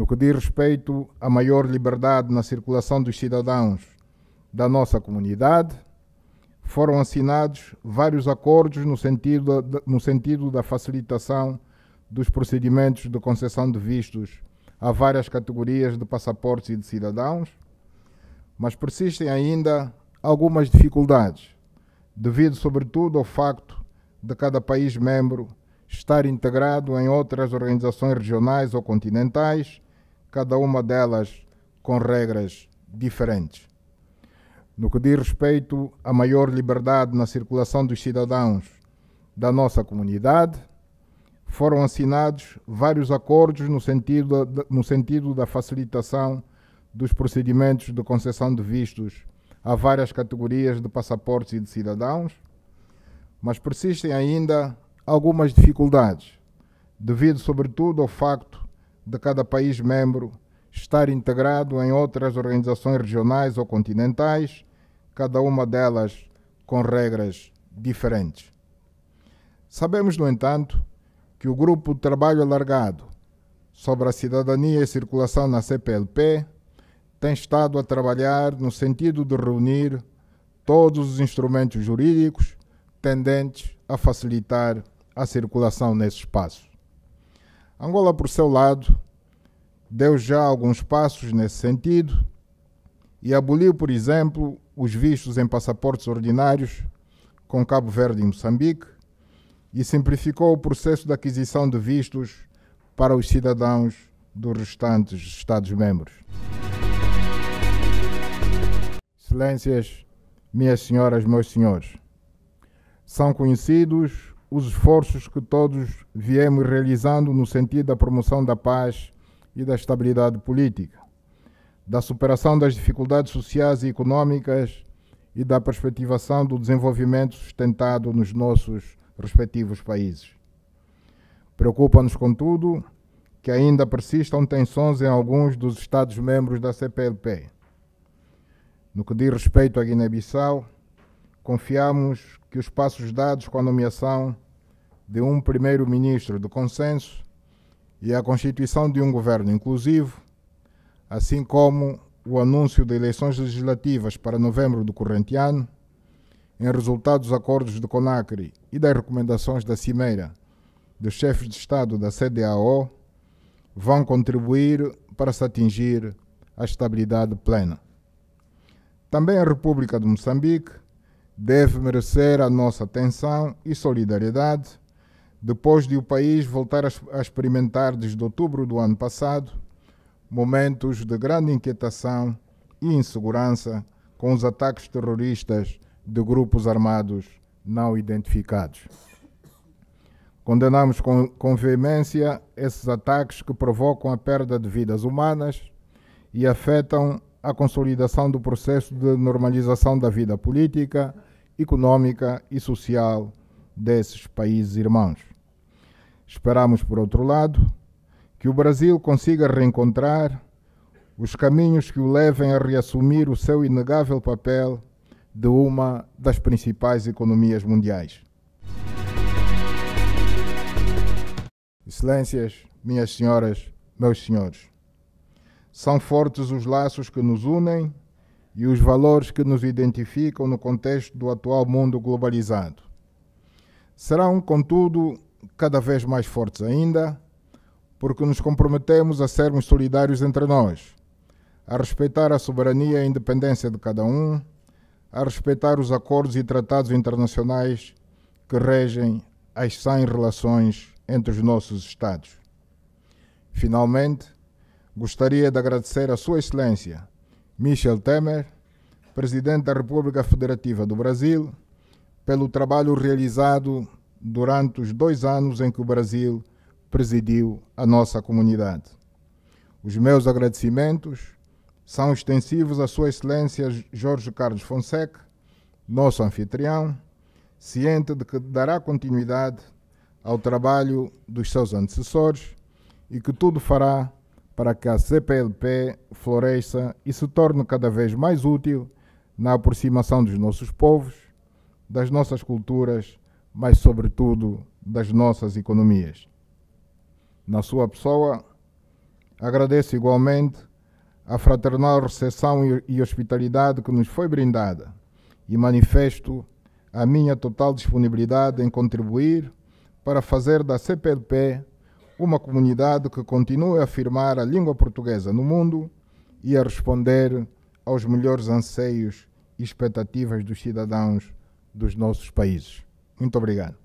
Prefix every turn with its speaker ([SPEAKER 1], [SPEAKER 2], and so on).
[SPEAKER 1] no que diz respeito à maior liberdade na circulação dos cidadãos da nossa comunidade, foram assinados vários acordos no sentido, no sentido da facilitação dos procedimentos de concessão de vistos a várias categorias de passaportes e de cidadãos, mas persistem ainda algumas dificuldades, devido sobretudo ao facto de cada país membro estar integrado em outras organizações regionais ou continentais cada uma delas com regras diferentes. No que diz respeito à maior liberdade na circulação dos cidadãos da nossa comunidade, foram assinados vários acordos no sentido, de, no sentido da facilitação dos procedimentos de concessão de vistos a várias categorias de passaportes e de cidadãos, mas persistem ainda algumas dificuldades, devido sobretudo ao facto de cada país membro estar integrado em outras organizações regionais ou continentais, cada uma delas com regras diferentes. Sabemos, no entanto, que o Grupo de Trabalho Alargado sobre a Cidadania e Circulação na CPLP tem estado a trabalhar no sentido de reunir todos os instrumentos jurídicos tendentes a facilitar a circulação nesse espaço. Angola, por seu lado, deu já alguns passos nesse sentido e aboliu, por exemplo, os vistos em passaportes ordinários com Cabo Verde e Moçambique e simplificou o processo de aquisição de vistos para os cidadãos dos restantes Estados-membros. Excelências, minhas senhoras, meus senhores, são conhecidos os esforços que todos viemos realizando no sentido da promoção da paz e da estabilidade política, da superação das dificuldades sociais e econômicas e da perspectivação do desenvolvimento sustentado nos nossos respectivos países. Preocupa-nos, contudo, que ainda persistam tensões em alguns dos Estados-membros da CPLP. No que diz respeito à Guiné-Bissau, Confiamos que os passos dados com a nomeação de um primeiro-ministro de consenso e a constituição de um governo inclusivo, assim como o anúncio de eleições legislativas para novembro do corrente ano, em resultado dos acordos do CONACRE e das recomendações da Cimeira dos chefes de Estado da CDAO, vão contribuir para se atingir a estabilidade plena. Também a República de Moçambique deve merecer a nossa atenção e solidariedade depois de o país voltar a experimentar desde outubro do ano passado momentos de grande inquietação e insegurança com os ataques terroristas de grupos armados não identificados. Condenamos com, com veemência esses ataques que provocam a perda de vidas humanas e afetam a consolidação do processo de normalização da vida política econômica e social desses países irmãos. Esperamos, por outro lado, que o Brasil consiga reencontrar os caminhos que o levem a reassumir o seu inegável papel de uma das principais economias mundiais. Excelências, minhas senhoras, meus senhores, são fortes os laços que nos unem e os valores que nos identificam no contexto do atual mundo globalizado. Serão, contudo, cada vez mais fortes ainda, porque nos comprometemos a sermos solidários entre nós, a respeitar a soberania e a independência de cada um, a respeitar os acordos e tratados internacionais que regem as sãs relações entre os nossos Estados. Finalmente, gostaria de agradecer a Sua Excelência, Michel Temer, presidente da República Federativa do Brasil, pelo trabalho realizado durante os dois anos em que o Brasil presidiu a nossa comunidade. Os meus agradecimentos são extensivos à Sua Excelência Jorge Carlos Fonseca, nosso anfitrião, ciente de que dará continuidade ao trabalho dos seus antecessores e que tudo fará para que a CPLP floresça e se torne cada vez mais útil na aproximação dos nossos povos, das nossas culturas, mas, sobretudo, das nossas economias. Na sua pessoa, agradeço igualmente a fraternal recepção e hospitalidade que nos foi brindada e manifesto a minha total disponibilidade em contribuir para fazer da CPLP uma comunidade que continue a afirmar a língua portuguesa no mundo e a responder aos melhores anseios e expectativas dos cidadãos dos nossos países. Muito obrigado.